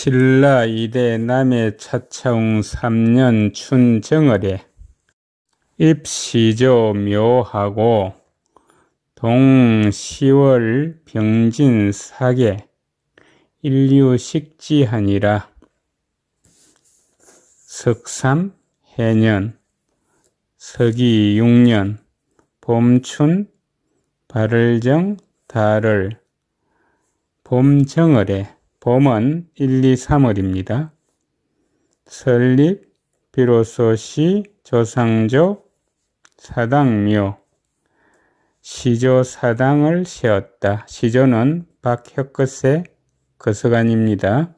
신라 이대 남해 차차웅 3년 춘정월에 입시조 묘하고 동 10월 병진 사계 인류 식지하니라 석삼 해년 서기 6년 봄춘 발을정 달을 봄정월에 봄은 1, 2, 3월입니다. 설립, 비로소시, 조상조, 사당묘, 시조 사당을 세웠다. 시조는 박혁거세 거서관입니다.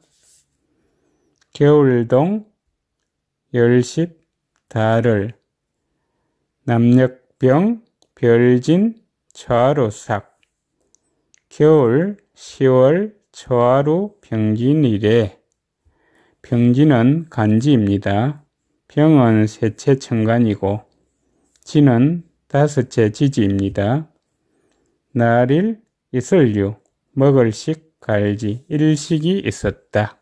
겨울동, 열십, 달을, 남녘병, 별진, 좌로삭, 겨울, 10월, 처하루 병진이래. 병진은 간지입니다. 병은 세체 천간이고 진은 다섯째 지지입니다. 날일 이슬류 먹을식 갈지 일식이 있었다.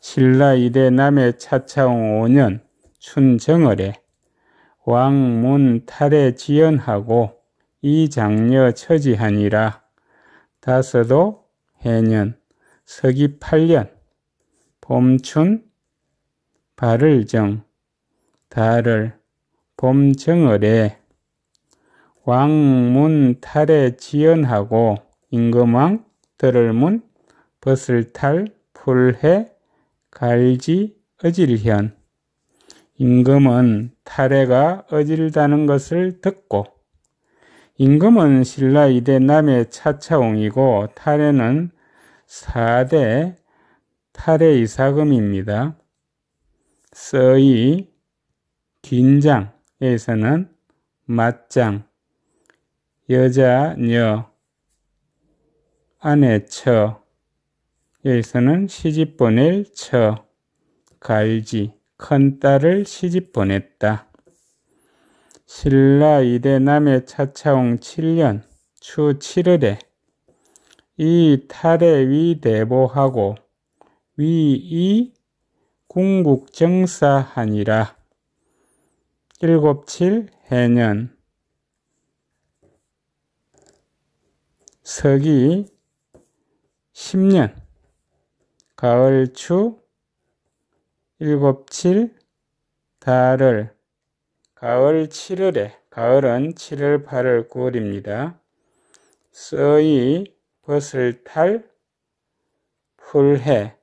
신라 이대 남의 차차홍 5년 춘정을에 왕문 탈에 지연하고 이 장녀 처지하니라 다서도 해년, 서기 8년, 봄춘, 발을정, 달을, 봄정월에 왕문 탈에 지연하고 임금왕 들을문 벗을 탈 풀해 갈지 어질현 임금은 탈해가 어질다는 것을 듣고 임금은 신라 이대 남의 차차옹이고 탈에는 사대 탈의 이사금입니다. 서이 긴장에서는 맞장 여자 녀 아내 처 여기서는 시집 보낼 처 갈지 큰 딸을 시집 보냈다. 신라 이대남의 차차옹 7년 추 7일에 이탈의 위대보하고 위 이 궁국정사하니라 일곱칠 해년 서기 10년 가을추 일곱칠 달을 가을 7월에 가을은 7월 8월 9월입니다. 써이 벗을 탈 풀해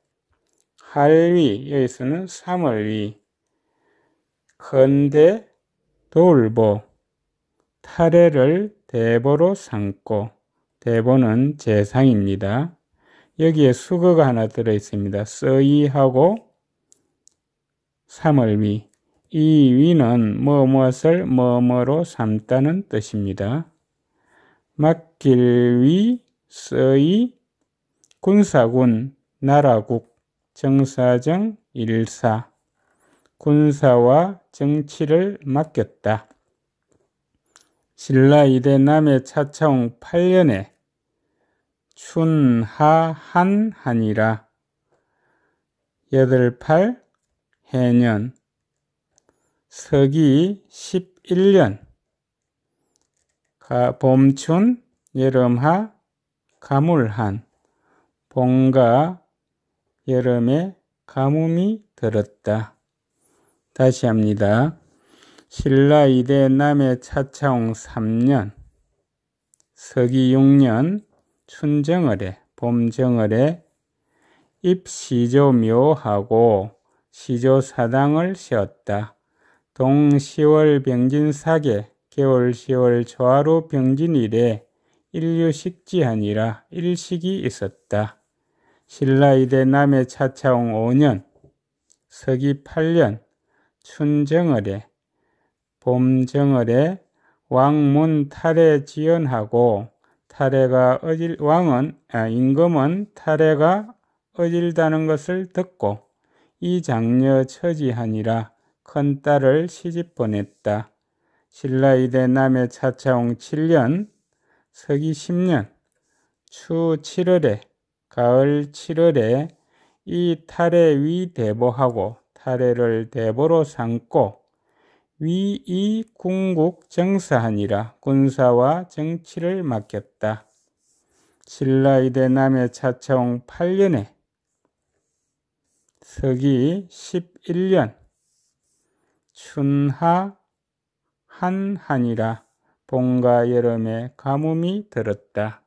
할위 여기서는 3월위 건대 돌보 탈해를 대보로 삼고 대보는 재상입니다. 여기에 수거가 하나 들어 있습니다. 써이하고 3월위 이 위는 뭐엇을 뭐뭐로 삼다는 뜻입니다. 막길 위, 서이, 군사군, 나라국, 정사정, 일사, 군사와 정치를 맡겼다. 신라 이대 남의 차창 8년에 춘하한한이라 88 해년 서기 11년 가, 봄춘 여름하 가물한 봄과 여름에 가뭄이 들었다. 다시 합니다. 신라 이대 남해 차차홍 3년 서기 6년 춘정월에 봄정월에 입시조 묘하고 시조사당을 세웠다. 동시월 병진 사계 개월 시월 초하루 병진 이래, 인류 식지아니라 일식이 있었다. 신라이대 남해 차차홍 5년 서기 8년 춘정월에 봄정월에 왕문 탈에 지연하고 탈에가 어질 왕은 아, 임금은 탈에가 어질다는 것을 듣고 이 장녀 처지하니라 큰딸을 시집 보냈다. 신라이대 남해 차차홍 7년, 서기 10년, 추 7월에, 가을 7월에 이탈의 위대보하고 탈의를 대보로 삼고 위 이 궁국 정사하니라 군사와 정치를 맡겼다. 신라이대 남해 차차홍 8년에 서기 11년 춘하 한한이라 봄과 여름에 가뭄이 들었다.